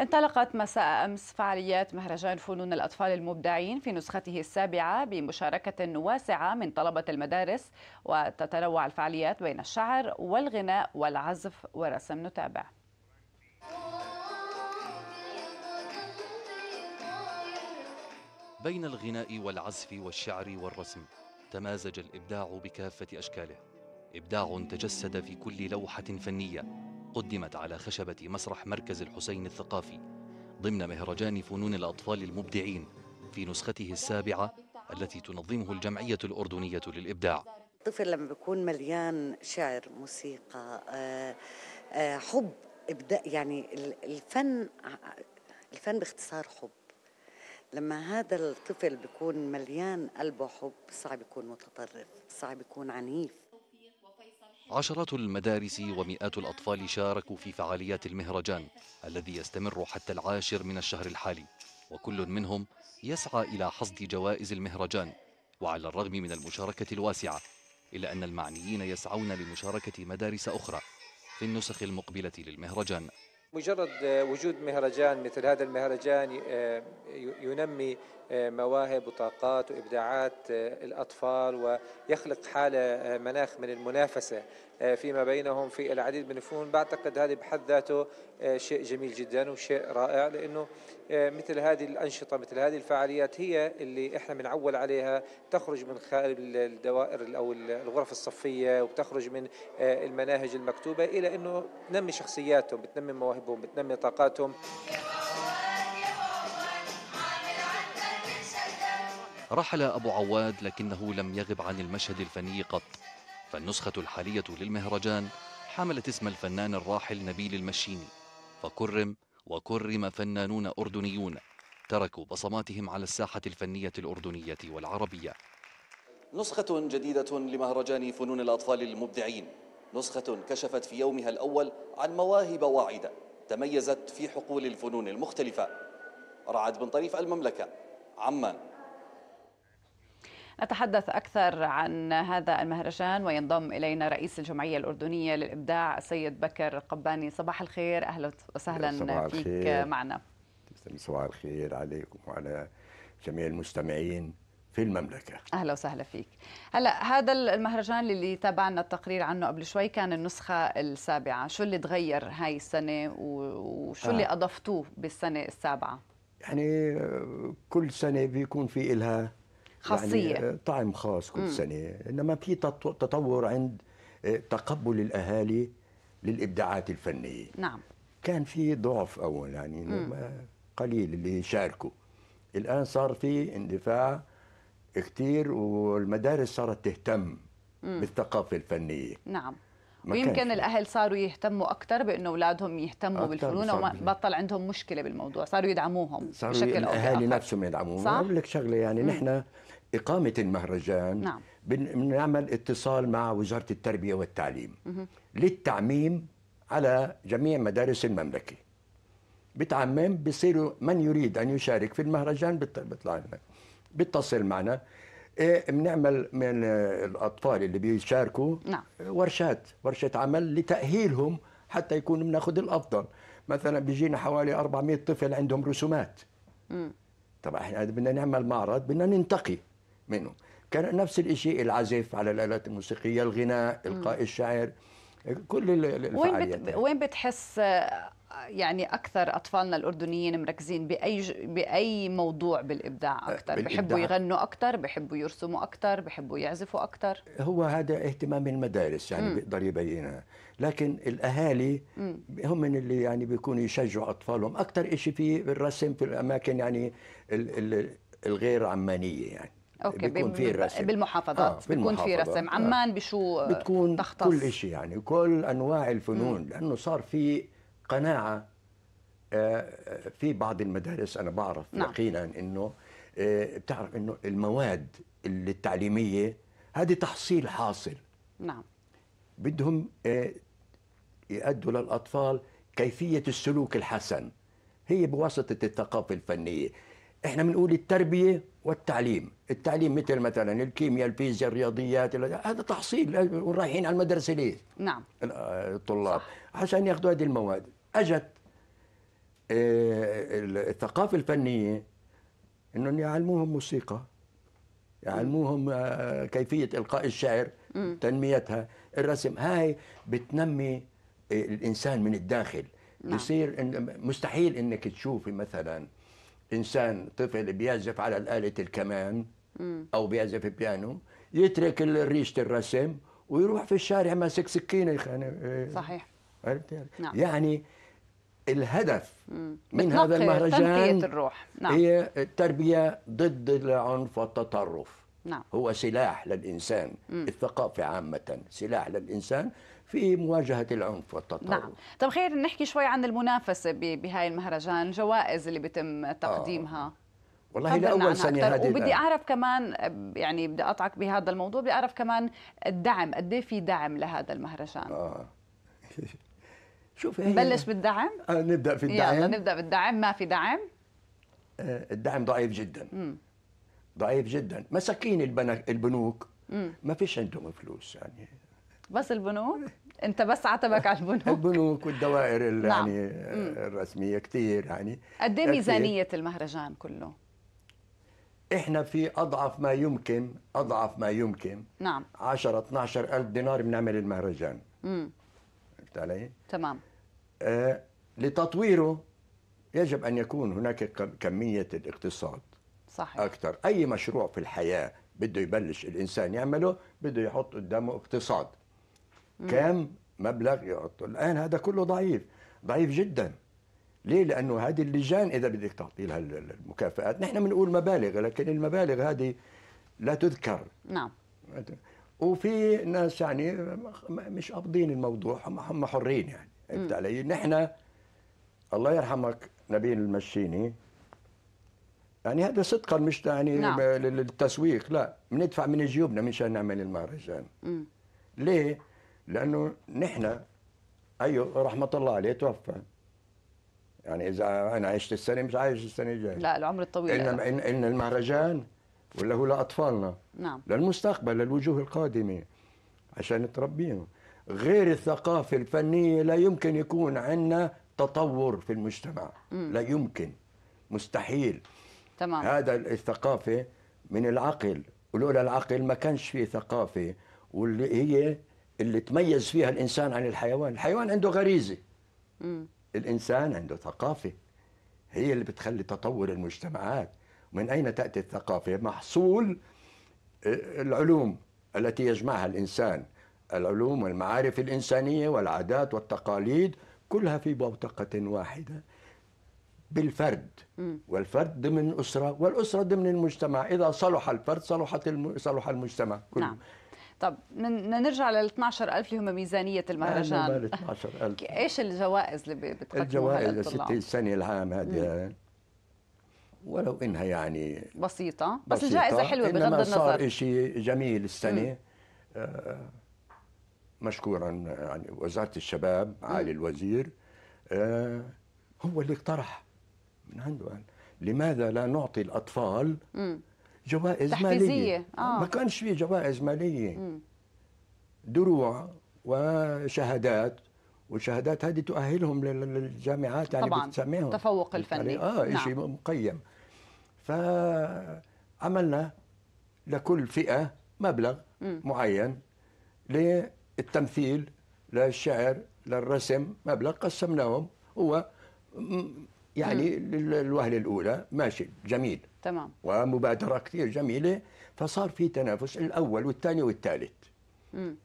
انطلقت مساء أمس فعاليات مهرجان فنون الأطفال المبدعين في نسخته السابعة بمشاركة واسعة من طلبة المدارس وتتنوع الفعاليات بين الشعر والغناء والعزف ورسم نتابع بين الغناء والعزف والشعر والرسم تمازج الإبداع بكافة أشكاله إبداع تجسد في كل لوحة فنية قدمت على خشبة مسرح مركز الحسين الثقافي ضمن مهرجان فنون الأطفال المبدعين في نسخته السابعة التي تنظمه الجمعية الأردنية للإبداع الطفل لما بيكون مليان شعر موسيقى آه، آه، حب إبداع يعني الفن الفن باختصار حب لما هذا الطفل بيكون مليان قلبه حب صعب يكون متطرف صعب يكون عنيف عشرات المدارس ومئات الأطفال شاركوا في فعاليات المهرجان الذي يستمر حتى العاشر من الشهر الحالي وكل منهم يسعى إلى حصد جوائز المهرجان وعلى الرغم من المشاركة الواسعة إلا أن المعنيين يسعون لمشاركة مدارس أخرى في النسخ المقبلة للمهرجان مجرد آه، وجود مهرجان مثل هذا المهرجان آه، ينمي آه، مواهب وطاقات وابداعات الاطفال ويخلق حاله مناخ من المنافسه آه، فيما بينهم في العديد من الفنون بعتقد هذا بحد ذاته آه، شيء جميل جدا وشيء رائع لأنه آه، مثل هذه الأنشطة مثل هذه الفعاليات هي اللي إحنا بنعول عليها تخرج من خارج الدوائر أو الغرف الصفية وبتخرج من المناهج المكتوبة إلى أنه تنمي شخصياتهم بتنمي مواهبهم بتنمي طاقاتهم رحل أبو عواد لكنه لم يغب عن المشهد الفني قط فالنسخة الحالية للمهرجان حملت اسم الفنان الراحل نبيل المشيني فكرم وكرم فنانون أردنيون تركوا بصماتهم على الساحة الفنية الأردنية والعربية نسخة جديدة لمهرجان فنون الأطفال المبدعين نسخة كشفت في يومها الأول عن مواهب واعدة تميزت في حقول الفنون المختلفة رعد بن طريف المملكة عمان نتحدث أكثر عن هذا المهرجان وينضم إلينا رئيس الجمعية الأردنية للإبداع السيد بكر قباني صباح الخير أهلا وسهلا فيك الخير. معنا صباح الخير عليكم وعلى جميع المستمعين في المملكة أهلا وسهلا فيك هلا هذا المهرجان اللي تابعنا التقرير عنه قبل شوي كان النسخة السابعة شو اللي تغير هاي السنة وشو آه. اللي أضفتوه بالسنة السابعة يعني آه، كل سنة بيكون في إلها يعني, خاصية يعني طعم خاص كل سنة إنما في تطور عند آه، تقبل الأهالي للإبداعات الفنية نعم كان في ضعف أول يعني قليل اللي يشاركوا الآن صار في اندفاع كثير والمدارس صارت تهتم بالثقافة الفنية نعم ويمكن الاهل صاروا يهتموا اكثر بانه اولادهم يهتموا بالفنون وبطل عندهم مشكله بالموضوع صاروا يدعموهم صاروا بشكل الاهالي نفسهم يدعموهم اقول لك شغله يعني نحن اقامه المهرجان نعم بنعمل اتصال مع وزاره التربيه والتعليم مم. للتعميم على جميع مدارس المملكه بتعمم بصيروا من يريد ان يشارك في المهرجان بيطلع لنا بيتصل معنا إيه، بنعمل من آه، الاطفال اللي بيشاركوا نعم. ورشات ورشه عمل لتاهيلهم حتى يكون بناخذ الافضل مثلا بيجينا حوالي 400 طفل عندهم رسومات امم طبعا احنا بدنا نعمل معرض بدنا ننتقي منهم كان نفس الشيء العزف على الالات الموسيقيه الغناء القاء الشعر كل الفعاليات وين وين بتحس آه، يعني اكثر اطفالنا الاردنيين مركزين باي ج... باي موضوع بالابداع آه، اكثر بالإبداع. بحبوا يغنوا اكثر بحبوا يرسموا اكثر بحبوا يعزفوا اكثر هو هذا اهتمام المدارس يعني مم. بيقدر يبينها لكن الاهالي مم. هم من اللي يعني بيكونوا يشجعوا اطفالهم اكثر شيء في الرسم في الاماكن يعني الغير عمانيه يعني اوكي بيكون في الرسم بالمحافظات آه بيكون في رسم آه. عمان آه. بشو بتكون تختص كل شيء يعني كل انواع الفنون مم. لانه صار في قناعه آه، آه، في بعض المدارس انا بعرف نعم. يقينا انه آه، بتعرف انه المواد التعليميه هذه تحصيل حاصل نعم بدهم يأدوا للأطفال كيفية السلوك الحسن هي بواسطة الثقافة الفنية احنا بنقول التربيه والتعليم التعليم مثل مثلا الكيمياء الفيزياء الرياضيات هذا تحصيل ورايحين على المدرسه ليه نعم آه، الطلاب صح. عشان ياخذوا هذه المواد اجت آه، الثقافه الفنيه انهم يعلموهم موسيقى يعلموهم آه، كيفيه القاء الشعر م. تنميتها الرسم هاي بتنمي الانسان من الداخل نعم. بصير مستحيل انك تشوفي مثلا انسان طفل بيعزف على الاله الكمان او بيعزف بيانو يترك ريشه الرسم ويروح في الشارع ماسك سكينه صحيح عرفت يعني؟ نعم. يعني الهدف من هذا المهرجان الروح. نعم. هي التربية ضد العنف والتطرف نعم. هو سلاح للإنسان مم. الثقافة عامة سلاح للإنسان في مواجهه العنف والتطرف نعم طب خلينا نحكي شوي عن المنافسه بهاي المهرجان الجوائز اللي بتم تقديمها آه. والله لاول سنه هذه وبدي اعرف كمان يعني بدي اقطعك بهذا الموضوع بدي اعرف كمان الدعم قد ايه في دعم لهذا المهرجان اه شوف نبلش بالدعم آه نبدا في الدعم يلا نبدا بالدعم ما في دعم آه الدعم ضعيف جدا م. ضعيف جدا مساكين البنك البنوك م. ما فيش عندهم فلوس يعني بس البنوك انت بس عتبك على البنوك البنوك والدوائر نعم. يعني آه، الرسميه كثير يعني قد ايه ميزانيه المهرجان كله؟ احنا في اضعف ما يمكن اضعف ما يمكن نعم 10 12 الف دينار بنعمل المهرجان امم فهمت علي؟ تمام آه لتطويره يجب ان يكون هناك كميه الاقتصاد صحيح اكثر اي مشروع في الحياه بده يبلش الانسان يعمله بده يحط قدامه اقتصاد كم مبلغ يعطوا الآن هذا كله ضعيف ضعيف جدا ليه؟ لأنه هذه اللجان إذا بدك تعطي لها المكافآت نحن بنقول مبالغ لكن المبالغ هذه لا تذكر نعم وفي ناس يعني مش قابضين الموضوع هم حرين يعني فهمت علي؟ نحن الله يرحمك نبيل المشيني يعني هذا صدقا مش يعني نعم. للتسويق لا بندفع من جيوبنا مشان نعمل المهرجان ليه؟ لانه نحن ايو رحمه الله عليه توفى يعني اذا انا عشت السنه مش عايش السنه الجايه لا العمر الطويل ان إن, ان المهرجان ولا هو لاطفالنا نعم للمستقبل للوجوه القادمه عشان تربيهم غير الثقافه الفنيه لا يمكن يكون عندنا تطور في المجتمع م. لا يمكن مستحيل تمام هذا الثقافه من العقل ولولا العقل ما كانش في ثقافه واللي هي اللي تميز فيها الانسان عن الحيوان الحيوان عنده غريزه مم. الانسان عنده ثقافه هي اللي بتخلي تطور المجتمعات من اين تاتي الثقافه محصول آه، العلوم التي يجمعها الانسان العلوم والمعارف الانسانيه والعادات والتقاليد كلها في بوتقه واحده بالفرد م. والفرد ضمن الاسره والاسره ضمن المجتمع اذا صلح الفرد صلحت الم... صلح المجتمع كله نعم. طب من نرجع لل 12000 اللي هم ميزانيه المهرجان مال 12000 ايش الجوائز اللي بتقدموها الجوائز ست السنه العام هذه ولو انها يعني بسيطه بس بسيطة. الجائزه حلوه بغض النظر صار شيء جميل السنه آه مشكورا يعني وزاره الشباب علي الوزير آه هو اللي اقترح من عنده لماذا لا نعطي الاطفال مم. جوائز ماليه آه. ما كانش في جوائز ماليه دروع وشهادات والشهادات هذه تؤهلهم للجامعات يعني طبعا بتسميهم التفوق الفني اه شيء نعم. مقيم فعملنا لكل فئه مبلغ م. معين للتمثيل للشعر للرسم مبلغ قسمناهم هو يعني الوهله الاولى ماشي جميل تمام ومبادره كثير جميله فصار في تنافس الاول والثاني والثالث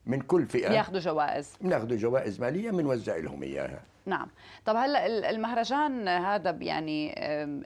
من كل فئه ياخذوا جوائز بناخذوا جوائز ماليه بنوزع لهم اياها نعم طب هلا المهرجان هذا يعني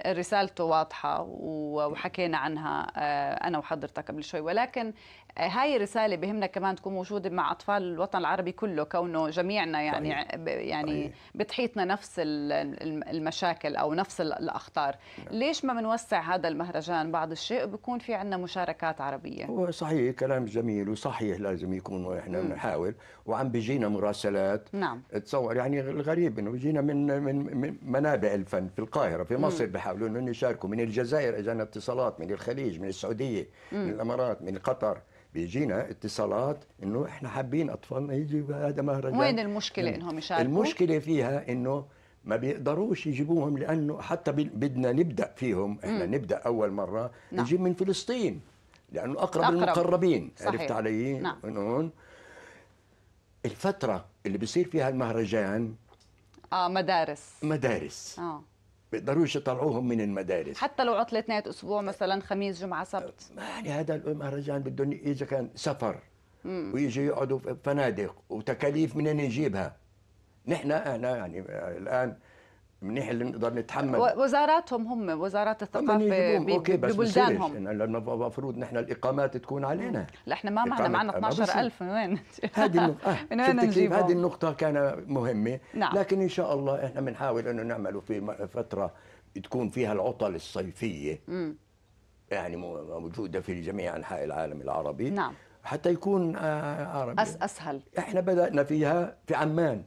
رسالته واضحه وحكينا عنها آه، انا وحضرتك قبل شوي ولكن هاي الرساله بهمنا كمان تكون موجوده مع اطفال الوطن العربي كله كونه جميعنا يعني صحيح. يعني صحيح. بتحيطنا نفس المشاكل او نفس الاخطار نعم. ليش ما بنوسع هذا المهرجان بعض الشيء بكون في عندنا مشاركات عربيه هو صحيح كلام جميل وصحيح لازم يكون واحنا بنحاول وعم بيجينا مراسلات نعم تصور يعني الغريب انه بيجينا من من, من منابع الفن في القاهره في مصر بيحاولوا انهم يشاركوا من الجزائر اجانا اتصالات من الخليج من السعوديه مم. من الامارات من قطر بيجينا اتصالات انه احنا حابين اطفالنا يجوا هذا مهرجان وين المشكله انهم يشاركوا؟ المشكله فيها انه ما بيقدروش يجيبوهم لانه حتى بدنا نبدا فيهم احنا مم. نبدا اول مره نعم. نجيب من فلسطين لانه اقرب, أقرب. المقربين صحيح. عرفت علي؟ نعم. الفتره اللي بيصير فيها المهرجان اه مدارس مدارس اه بيقدروش يطلعوهم من المدارس حتى لو عطلة نهاية أسبوع مثلا خميس جمعة سبت أه، يعني هذا المهرجان بدهم إذا كان سفر ويجي يقعدوا في فنادق وتكاليف منين نجيبها نحن أنا يعني آه، الآن منيح اللي نقدر نتحمل وزاراتهم هم وزارات الثقافه ببلدانهم المفروض نحن الاقامات تكون علينا لا احنا ما معنا معنا 12000 من وين هذه النقطه آه، من وين نجيبهم هذه النقطه كان مهمه نعم. لكن ان شاء الله احنا بنحاول انه نعمله في فتره تكون فيها العطل الصيفيه م. يعني موجوده في جميع انحاء العالم العربي نعم حتى يكون آه، عربي أس اسهل احنا بدانا فيها في عمان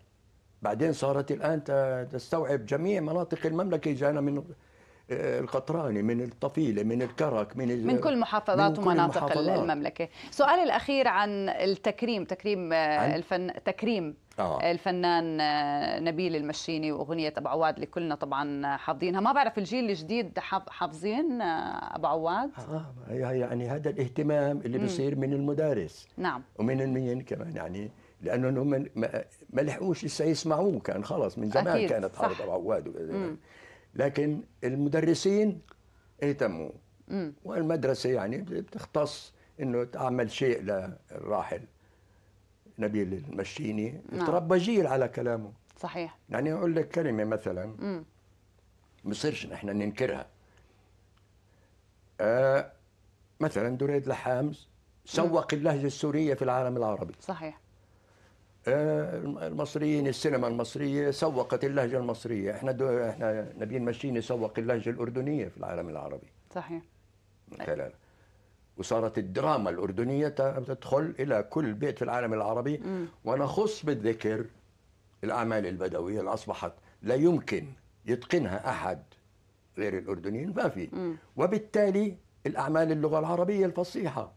بعدين صارت الآن تستوعب جميع مناطق المملكة جانا من آه، القطراني من الطفيله من الكرك من من كل محافظات ومناطق المملكه سؤال الاخير عن التكريم تكريم آه، عن؟ الفن تكريم آه. الفنان آه، نبيل المشيني واغنيه ابو عواد اللي كلنا طبعا حافظينها ما بعرف الجيل الجديد حافظين ابو عواد آه. يعني هذا الاهتمام اللي بصير من المدارس نعم ومن المين كمان يعني لانه هم ما لحقوش لسه يسمعوه كان خلص من زمان أكيد. كانت حاره عواد لكن المدرسين اهتموا والمدرسه يعني بتختص انه تعمل شيء للراحل نبيل المشيني نعم. تربى جيل على كلامه صحيح يعني اقول لك كلمه مثلا ما بصيرش نحن ننكرها آه مثلا دريد لحامز سوق اللهجه السوريه في العالم العربي صحيح آه، المصريين السينما المصريه سوقت اللهجه المصريه احنا احنا نبيل مشين نسوق اللهجه الاردنيه في العالم العربي صحيح خلاله وصارت الدراما الأردنية تدخل إلى كل بيت في العالم العربي ونخص بالذكر الأعمال البدوية اللي أصبحت لا يمكن يتقنها أحد غير الأردنيين ما في وبالتالي الأعمال اللغة العربية الفصيحة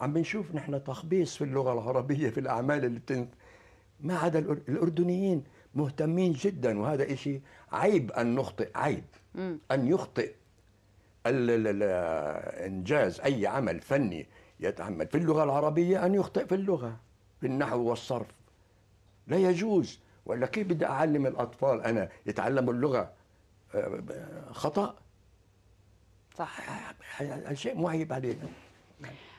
عم بنشوف نحن تخبيص في اللغة العربية في الأعمال اللي ما عدا الأردنيين مهتمين جدا وهذا إشي عيب أن نخطئ عيب م. أن يخطئ إنجاز أي عمل فني يتعمل في اللغة العربية أن يخطئ في اللغة في النحو والصرف لا يجوز ولا كيف بدي أعلم الأطفال أنا يتعلموا اللغة آه، خطأ صح آه، شيء معيب علينا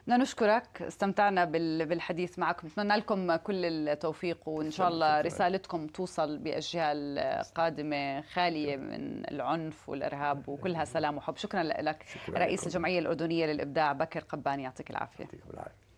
بدنا نشكرك استمتعنا بالحديث معك نتمنى لكم كل التوفيق وان شاء الله رسالتكم توصل باجيال قادمه خاليه من العنف والارهاب وكلها سلام وحب شكرا لك رئيس الجمعيه الاردنيه للابداع بكر قباني يعطيك العافيه